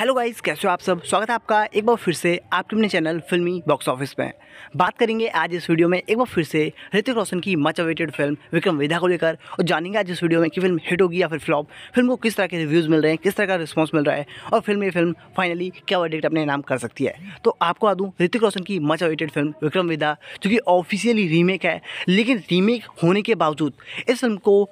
hello guys कैसे हो आप सब स्वागत है आपका एक बार फिर से आपके अपने चैनल फिल्मी बॉक्स ऑफिस में बात करेंगे आज इस वीडियो में एक बार फिर से ऋतिक रोशन की much awaited film Vikram Vedha को लेकर और जानेंगे आज इस वीडियो में कि फिल्म हिट होगी या फिर फ्लॉप फिल्म को किस तरह के रिव्यूज़ मिल रहे हैं किस तरह का रिस्पॉन्स मिल रहा है और फिल्म ये फिल्म फाइनली क्या वर्डिक्ट अपने नाम कर सकती है तो आपको दूँ ऋतिक रोशन की much awaited film Vikram Vedha जो कि ऑफिशियली रीमेक है लेकिन रीमेक होने के बावजूद इस फिल्म को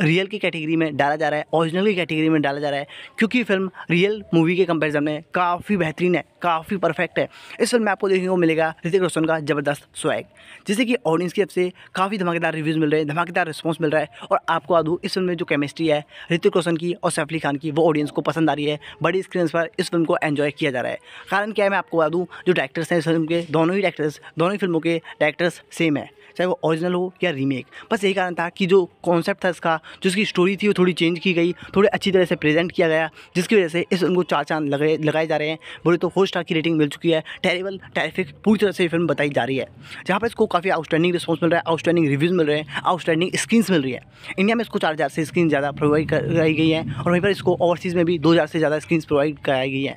रियल की कैटेगरी में डाला जा रहा है ओरिजिनल की कैटेगरी में डाला जा रहा है क्योंकि फिल्म रियल मूवी के कंपैरिजन में काफ़ी बेहतरीन है काफ़ी परफेक्ट है इस फिल्म में आपको देखने को मिलेगा ऋतिक रोशन का ज़बरदस्त स्वैग जिससे कि ऑडियंस की तरफ से काफ़ी धमाकेदार रिव्यूज़ मिल रहे हैं धमाकेदार रिस्पॉन्स मिल रहा है और आपको आदू इस फिल्म में जो केमिस्ट्री है ऋतिक रोशन की और सैफली खान की वो ऑडियंस को पसंद आ रही है बड़ी स्क्रीन पर इस फिल्म को एन्जॉय किया जा रहा है कारण क्या है मैं आपको बता दूँ जो डायरेक्टर्स हैं इस फिल्म के दोनों ही डायरेक्टर्स दोनों ही फिल्मों के डायरेक्टर्स सेम है चाहे वो ओरिजिनल हो या रीमेक बस यही कारण था कि जो कॉन्सेप्ट था इसका जो इसकी स्टोरी थी वो थोड़ी चेंज की गई थोड़ी अच्छी तरह से प्रेजेंट किया गया जिसकी वजह से इस उनको चार चांद लगाए लगाए जा रहे हैं बोले तो फोर स्टार की रेटिंग मिल चुकी है टेरेबल टेरिफिक पूरी तरह से ये फिल्म बताई जा रही है जहाँ पर इसको काफ़ी आउटस्टैंडिंग रिस्पॉन्स मिल रहा है आउटस्टैंडिंग रिव्यूज़ मिल रहे हैं आउटस्टैंडिंग स्क्रीन्स मिल रही है इंडिया में इसको चार हज़ार से स्क्रीन ज़्यादा प्रोवाइड कराई गई है और वहीं पर इसको ओवरसीज़ में भी दो हज़ार से ज़्यादा स्क्रीन प्रोवाइड कराई गई है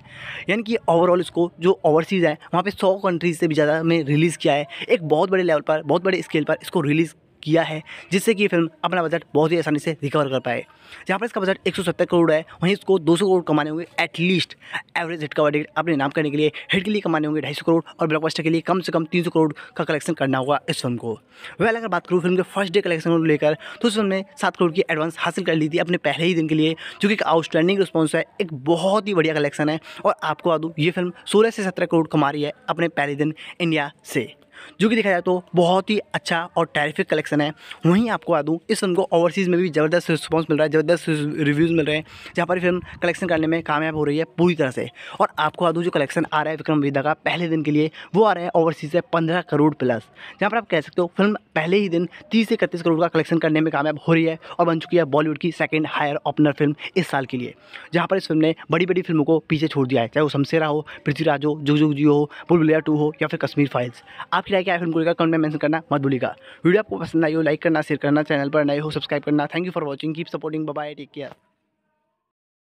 यानी कि ओवरऑल इसको जो ओवरसीज़ है वहाँ पर सौ कंट्रीज़ से भी ज़्यादा में रिलीज़ किया है एक बहुत बड़े लेवल पर बहुत बड़े स्केल पर इसको रिलीज़ किया है जिससे कि फिल्म अपना बजट बहुत ही आसानी से रिकवर कर पाए जहाँ पर इसका बजट 170 करोड़ है वहीं इसको 200 करोड़ कमाने होंगे एटलीस्ट एवरेज हिट का वर्डिक्ट अपने नाम करने के लिए हिट के लिए कमाने होंगे ढाई करोड़ और ब्लॉकबस्टर के लिए कम से कम 300 करोड़ का कलेक्शन करना होगा इस फिल्म को वह अगर बात करूँ फिल्म के फर्स्ट डे कलेक्शन को लेकर तो उस फिल्म ने सात करोड़ की एडवांस हासिल कर ली थी अपने पहले ही दिन के लिए जो कि एक आउटस्टैंडिंग रिस्पॉन्स है एक बहुत ही बढ़िया कलेक्शन है और आपको बता दूँ ये फिल्म सोलह से सत्रह करोड़ कमा रही है अपने पहले दिन इंडिया से जो कि देखा जाए तो बहुत ही अच्छा और टेरिफिक कलेक्शन है वहीं आपको बता दूँ इस फिल्म को ओवरसीज़ में भी ज़बरदस्त रिस्पॉन्स मिल रहा है ज़बरदस्त रिव्यूज़ मिल रहे हैं जहाँ पर फिल्म कलेक्शन करने में कामयाब हो रही है पूरी तरह से और आपको बता दूँ जो कलेक्शन आ रहा है विक्रम वेदा का पहले दिन के लिए वो आ रहा है ओवरसीज़ से पंद्रह करोड़ प्लस जहाँ पर आप कह सकते हो फिल्म पहले ही दिन तीस से इकतीस करोड़ का कलेक्शन करने में कामयाब हो रही है और बन चुकी है बॉलीवुड की सेकेंड हायर ओपनर फिल्म इस साल के लिए जहाँ पर इस फिल्म ने बड़ी बड़ी फिल्मों को पीछे छोड़ दिया है चाहे वो शमशेरा हो पृथ्वीराज हो जुग जुग जी हो बुलबुलिया टू हो या फिर कश्मीर फाइल्स आप फिर राय आई है फिल्म को कमेंट में मैंशन करना मत भूलिएगा वीडियो आपको पसंद आई हो लाइक करना शेयर करना चैनल पर नए हो सब्सक्राइब करना thank you for watching keep supporting bye take care